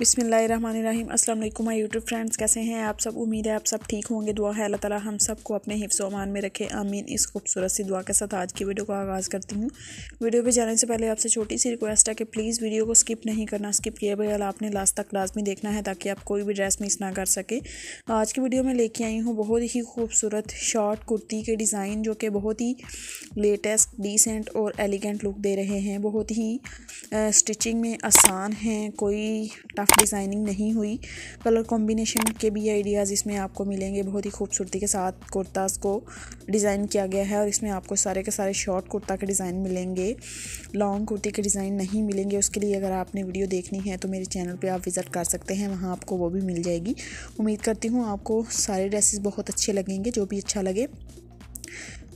अस्सलाम वालेकुम my YouTube friends कैसे हैं आप सब उम्मीद है आप सब ठीक होंगे दुआ है अल्लाह ताला हम सबको अपने हिफ्स अमान में रखे आमीन इस खूबसूरत सी दुआ के साथ आज की वीडियो को आगाज़ करती हूँ वीडियो पे जाने से पहले आपसे छोटी सी रिक्वेस्ट है कि प्लीज़ वीडियो को स्किप नहीं करना स्किप किए बगैर आपने लास्ट तक लाजमी देखना है ताकि आप कोई भी ड्रेस मिस ना कर सके आज की वीडियो में लेके आई हूँ बहुत ही खूबसूरत शॉर्ट कुर्ती के डिज़ाइन जो कि बहुत ही लेटेस्ट डिसेंट और एलिगेंट लुक दे रहे हैं बहुत ही स्टिचिंग में आसान हैं कोई ख़ास डिज़ाइनिंग नहीं हुई कलर कॉम्बिनेशन के भी आइडियाज़ इसमें आपको मिलेंगे बहुत ही खूबसूरती के साथ कुर्ताज़ को डिज़ाइन किया गया है और इसमें आपको सारे के सारे शॉर्ट कुर्ता के डिज़ाइन मिलेंगे लॉन्ग कुर्ती के डिज़ाइन नहीं मिलेंगे उसके लिए अगर आपने वीडियो देखनी है तो मेरे चैनल पर आप विज़िट कर सकते हैं वहाँ आपको वो भी मिल जाएगी उम्मीद करती हूँ आपको सारे ड्रेसेस बहुत अच्छे लगेंगे जो भी अच्छा लगे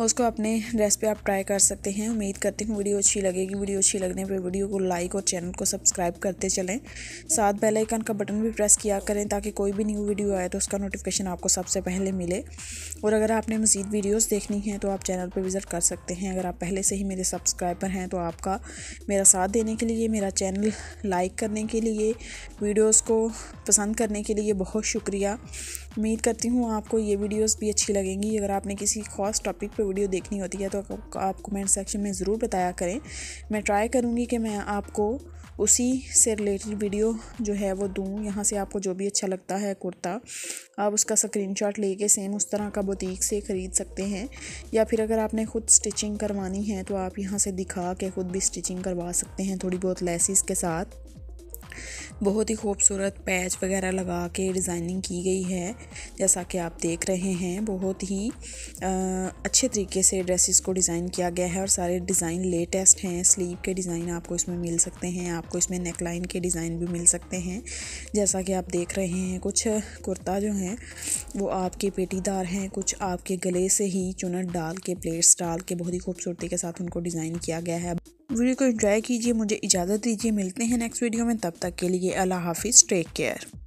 उसको अपने ड्रेस पे आप ट्राई कर सकते हैं उम्मीद करती हूँ वीडियो अच्छी लगेगी वीडियो अच्छी लगने पर वीडियो को लाइक और चैनल को सब्सक्राइब करते चलें साथ बेल आइकन का बटन भी प्रेस किया करें ताकि कोई भी न्यू वीडियो आए तो उसका नोटिफिकेशन आपको सबसे पहले मिले और अगर आपने मज़ीद वीडियोज़ देखनी हैं तो आप चैनल पर विज़िट कर सकते हैं अगर आप पहले से ही मेरे सब्सक्राइबर हैं तो आपका मेरा साथ देने के लिए मेरा चैनल लाइक करने के लिए वीडियोज़ को पसंद करने के लिए बहुत शुक्रिया उम्मीद करती हूँ आपको ये वीडियोस भी अच्छी लगेंगी अगर आपने किसी खास टॉपिक पे वीडियो देखनी होती है तो आप कमेंट सेक्शन में ज़रूर बताया करें मैं ट्राई करूँगी कि मैं आपको उसी से रिलेटेड वीडियो जो है वो दूँ यहाँ से आपको जो भी अच्छा लगता है कुर्ता आप उसका स्क्रीनशॉट लेके सेम उस तरह का बुटीक से ख़रीद सकते हैं या फिर अगर आपने ख़ुद स्टिचिंग करवानी है तो आप यहाँ से दिखा के ख़ुद भी स्टिचिंग करवा सकते हैं थोड़ी बहुत लेसिस के साथ बहुत ही खूबसूरत पैच वगैरह लगा के डिज़ाइनिंग की गई है जैसा कि आप देख रहे हैं बहुत ही आ, अच्छे तरीके से ड्रेसेस को डिज़ाइन किया गया है और सारे डिज़ाइन लेटेस्ट हैं स्लीव के डिज़ाइन आपको इसमें मिल सकते हैं आपको इसमें नेकलाइन के डिज़ाइन भी मिल सकते हैं जैसा कि आप देख रहे हैं कुछ कुर्ता जो हैं वो आपके पेटीदार हैं कुछ आपके गले से ही चुनट डाल के प्लेट्स डाल के बहुत ही खूबसूरती के साथ उनको डिज़ाइन किया गया है वीडियो को एंजॉय कीजिए मुझे इजाज़त दीजिए मिलते हैं नेक्स्ट वीडियो में तब तक के लिए अल्लाह हाफिज़ टेक केयर